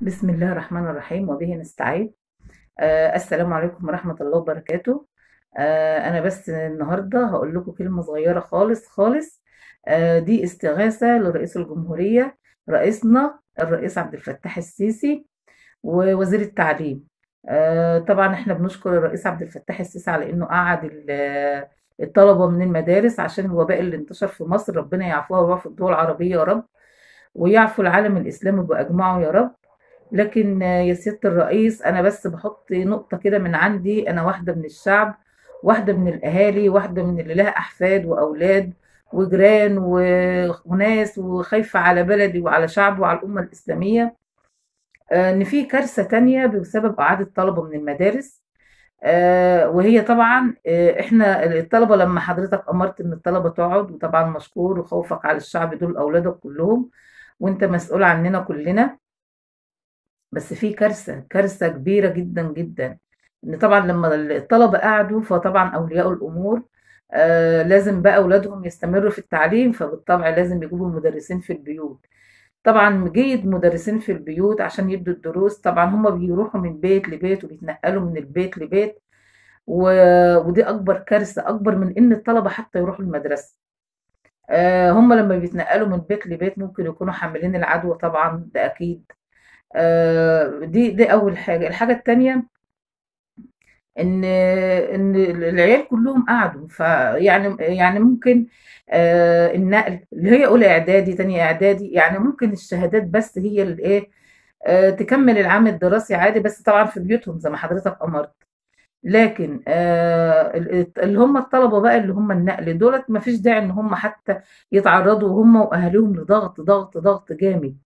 بسم الله الرحمن الرحيم وبه نستعين آه السلام عليكم ورحمة الله وبركاته آه أنا بس النهاردة هقول لكم كلمة صغيرة خالص خالص آه دي استغاثة لرئيس الجمهورية رئيسنا الرئيس عبد الفتاح السيسي ووزير التعليم آه طبعا احنا بنشكر الرئيس عبد الفتاح السيسي على انه قعد الطلبة من المدارس عشان الوباء اللي انتشر في مصر ربنا يعفوها ويعفو الدول العربية يا رب ويعفو العالم الإسلامي بأجمعه يا رب لكن يا سياده الرئيس انا بس بحط نقطه كده من عندي انا واحده من الشعب واحده من الاهالي واحده من اللي لها احفاد واولاد وجيران وناس وخايفه على بلدي وعلى شعبي وعلى الامه الاسلاميه آه، ان في كارثه تانية بسبب اعاده طلبه من المدارس آه، وهي طبعا آه، احنا الطلبه لما حضرتك امرت ان الطلبه تقعد وطبعا مشكور وخوفك على الشعب دول اولادك كلهم وانت مسؤول عننا كلنا بس في كارثة كارثة كبيرة جدا جدا ان طبعا لما الطلبة قعدوا فطبعا اولياء الامور آه لازم بقى اولادهم يستمروا في التعليم فبالطبع لازم يجيبوا المدرسين في البيوت طبعا جيد مدرسين في البيوت عشان يبدوا الدروس طبعا هم بيروحوا من بيت لبيت وبيتنقلوا من البيت لبيت و... ودي اكبر كارثه اكبر من ان الطلبه حتى يروحوا المدرسه آه هم لما بيتنقلوا من بيت لبيت ممكن يكونوا حاملين العدوى طبعا ده اكيد آه، دي دي اول حاجه الحاجه التانية ان ان العيال كلهم قعدوا فيعني يعني ممكن آه النقل اللي هي اولى اعدادي تانية اعدادي يعني ممكن الشهادات بس هي اللي ايه آه، تكمل العام الدراسي عادي بس طبعا في بيوتهم زي ما حضرتك امرت لكن آه، اللي هم الطلبه بقى اللي هم النقل دولت ما فيش داعي ان هم حتى يتعرضوا هم واهاليهم لضغط ضغط ضغط جامد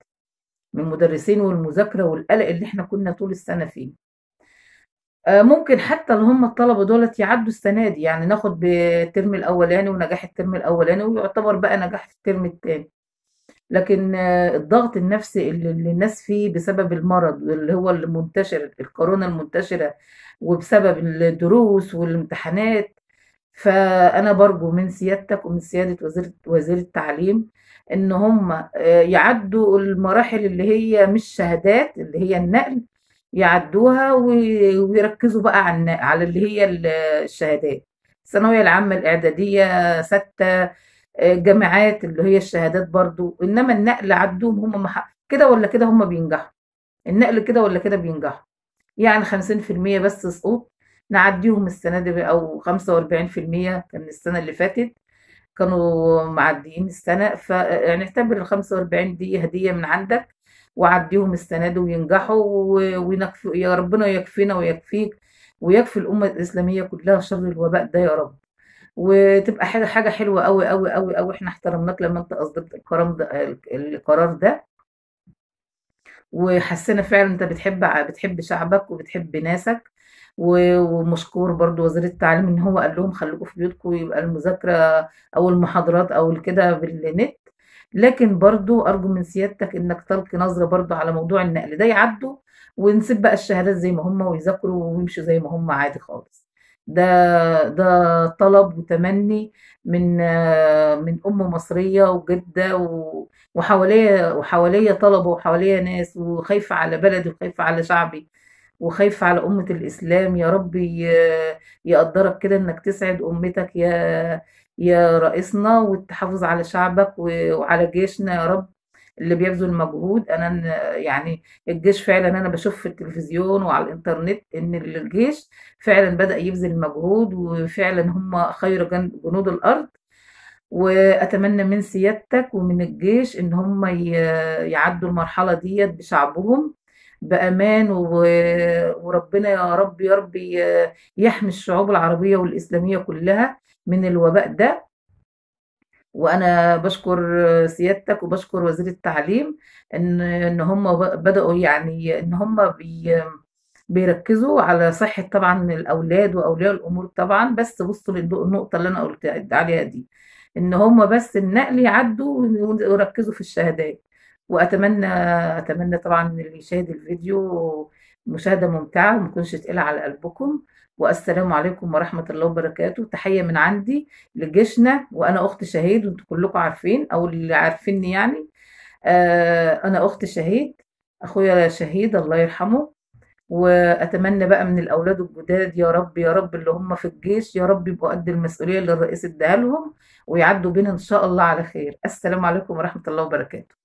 من المدرسين والمذاكره والقلق اللي احنا كنا طول السنه فيه آه، ممكن حتى اللي هم الطلبه دولت يعدوا السنه دي يعني ناخد بالترم الاولاني ونجاح الترم الاولاني ويعتبر بقى نجاح في الترم الثاني لكن آه، الضغط النفسي اللي الناس فيه بسبب المرض اللي هو المنتشر الكورونا المنتشره وبسبب الدروس والامتحانات فانا برجو من سيادتك ومن سياده وزير وزير التعليم ان هم آه، يعدوا المراحل اللي هي مش شهادات اللي هي النقل يعدوها ويركزوا بقى على على اللي هي الشهادات الثانويه العامه الاعداديه سته آه، جامعات اللي هي الشهادات برضو انما النقل عدوهم هم كده ولا كده هم بينجحوا النقل كده ولا كده بينجحوا يعني خمسين في المية بس سقوط نعديهم السنة دي أو خمسة وأربعين في المية كان السنة اللي فاتت كانوا معديين السنة فنعتبر ال 45 دي هدية من عندك وعديهم السنة دي وينجحوا وينكفي يا ربنا يكفينا ويكفيك ويكفي الأمة الإسلامية كلها شر الوباء ده يا رب وتبقى حاجة حاجة حلوة أوي أوي أوي أوي إحنا احترمناك لما أنت أصدرت القرار ده القرار ده وحسينا فعلا أنت بتحب بتحب شعبك وبتحب ناسك ومشكور برضو وزير التعليم ان هو قال لهم خليكم في بيوتكم يبقى المذاكره او المحاضرات او كده بالنت لكن برضو ارجو من سيادتك انك تلقي نظره برضو على موضوع النقل ده يعدوا ونسيب بقى الشهادات زي ما هم ويذاكروا ويمشوا زي ما هم عادي خالص ده ده طلب وتمني من من ام مصريه وجده وحواليا وحواليا طلبه وحواليا ناس وخايفه على بلدي وخايفه على شعبي وخايفة على أمة الإسلام يا ربي يقدرك كده إنك تسعد أمتك يا يا رئيسنا وتحافظ على شعبك وعلى جيشنا يا رب اللي بيبذل مجهود انا يعني الجيش فعلا انا بشوف في التلفزيون وعلى الانترنت ان الجيش فعلا بدا يبذل مجهود وفعلا هم خير جنود الارض واتمنى من سيادتك ومن الجيش ان هم يعدوا المرحله ديت بشعبهم بامان وربنا يا رب يا رب يحمي الشعوب العربيه والاسلاميه كلها من الوباء ده وانا بشكر سيادتك وبشكر وزير التعليم ان ان هم بداوا يعني ان هم بي بيركزوا على صحه طبعا الاولاد واولياء الامور طبعا بس بصوا للنقطه اللي انا قلت عليها دي ان هم بس النقل يعدوا ويركزوا في الشهادات واتمنى اتمنى طبعا ان اللي يشاهد الفيديو مشاهده ممتعه وما تكونش تقيله على قلبكم والسلام عليكم ورحمه الله وبركاته تحيه من عندي لجيشنا وانا اخت شهيد وانتم كلكم عارفين او اللي عارفيني يعني آه انا اخت شهيد اخويا شهيد الله يرحمه واتمنى بقى من الاولاد الجداد يا رب يا رب اللي هم في الجيش يا رب يبقوا قد المسؤوليه اللي الرئيس اداها لهم ويعدوا بينا ان شاء الله على خير السلام عليكم ورحمه الله وبركاته